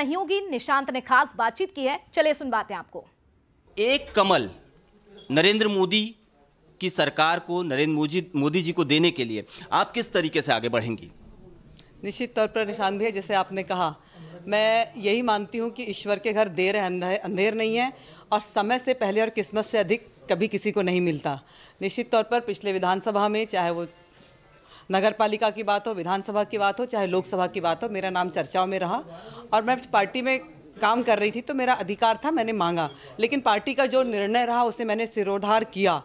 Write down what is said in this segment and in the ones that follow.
सहयोगी निशांत ने खास बातचीत की है चले सुन बातें आपको एक कमल नरेंद्र मोदी की सरकार को नरेंद्र मोदी मोदी जी को देने के लिए आप किस तरीके से आगे बढ़ेंगी निश्चित तौर पर निशांत भैया जैसे आपने कहा मैं यही मानती हूँ कि ईश्वर के घर देर है अंधेर नहीं है और समय से पहले और किस्मत से अधिक कभी किसी को नहीं मिलता निश्चित तौर पर पिछले विधानसभा में चाहे वो नगर पालिका की बात हो विधानसभा की बात हो चाहे लोकसभा की बात हो मेरा नाम चर्चाओं में रहा और मैं पार्टी में काम कर रही थी तो मेरा अधिकार था मैंने मांगा लेकिन पार्टी का जो निर्णय रहा उसे मैंने सिरोधार किया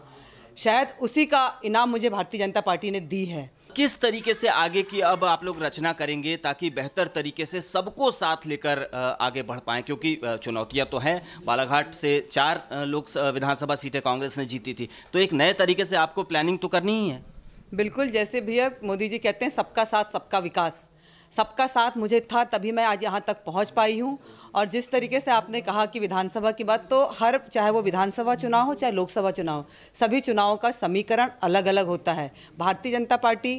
शायद उसी का इनाम मुझे भारतीय जनता पार्टी ने दी है किस तरीके से आगे की अब आप लोग रचना करेंगे ताकि बेहतर तरीके से सबको साथ लेकर आगे बढ़ पाएँ क्योंकि चुनौतियां तो हैं बालाघाट से चार लोक विधानसभा सीटें कांग्रेस ने जीती थी तो एक नए तरीके से आपको प्लानिंग तो करनी ही है बिल्कुल जैसे भैया मोदी जी कहते हैं सबका साथ सबका विकास सबका साथ मुझे था तभी मैं आज यहाँ तक पहुँच पाई हूँ और जिस तरीके से आपने कहा कि विधानसभा की बात तो हर चाहे वो विधानसभा चुनाव हो चाहे लोकसभा चुनाव सभी चुनावों का समीकरण अलग अलग होता है भारतीय जनता पार्टी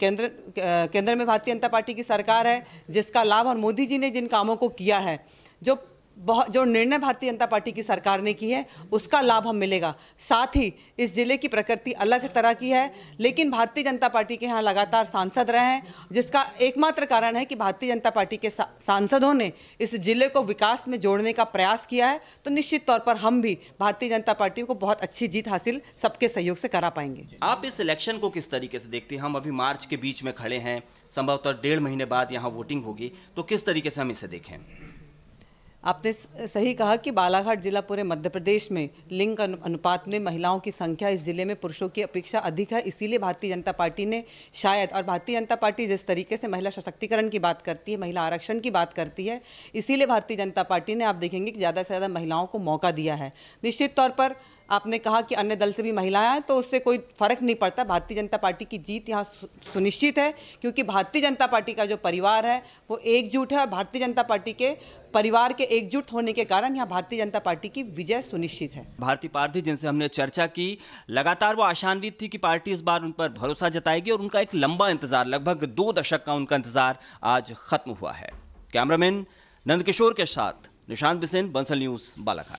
केंद्र केंद्र में भारतीय जनता पार्टी की सरकार है जिसका लाभ और मोदी जी ने जिन कामों को किया है जो बहुत जो निर्णय भारतीय जनता पार्टी की सरकार ने की है उसका लाभ हम मिलेगा साथ ही इस ज़िले की प्रकृति अलग तरह की है लेकिन भारतीय जनता पार्टी के यहाँ लगातार सांसद रहे हैं जिसका एकमात्र कारण है कि भारतीय जनता पार्टी के सांसदों ने इस ज़िले को विकास में जोड़ने का प्रयास किया है तो निश्चित तौर पर हम भी भारतीय जनता पार्टी को बहुत अच्छी जीत हासिल सबके सहयोग से करा पाएंगे आप इस इलेक्शन को किस तरीके से देखते हैं हम अभी मार्च के बीच में खड़े हैं संभवतः डेढ़ महीने बाद यहाँ वोटिंग होगी तो किस तरीके से हम इसे देखें आपने सही कहा कि बालाघाट जिला पूरे मध्य प्रदेश में लिंग अनुपात में महिलाओं की संख्या इस जिले में पुरुषों की अपेक्षा अधिक है इसीलिए भारतीय जनता पार्टी ने शायद और भारतीय जनता पार्टी जिस तरीके से महिला सशक्तिकरण की बात करती है महिला आरक्षण की बात करती है इसीलिए भारतीय जनता पार्टी ने आप देखेंगे कि ज़्यादा से ज़्यादा महिलाओं को मौका दिया है निश्चित तौर पर आपने कहा कि अन्य दल से भी महिलाएं हैं तो उससे कोई फर्क नहीं पड़ता भारतीय जनता पार्टी की जीत यहाँ सुनिश्चित है क्योंकि भारतीय जनता पार्टी का जो परिवार है वो एकजुट है भारतीय जनता पार्टी के परिवार के एकजुट होने के कारण यहाँ भारतीय जनता पार्टी की विजय सुनिश्चित है भारतीय पार्थी जिनसे हमने चर्चा की लगातार वो आशान्वित थी कि पार्टी इस बार उन पर भरोसा जताएगी और उनका एक लंबा इंतजार लगभग दो दशक का उनका इंतजार आज खत्म हुआ है कैमरामैन नंदकिशोर के साथ निशांत बिसेन बंसल न्यूज बालाघाट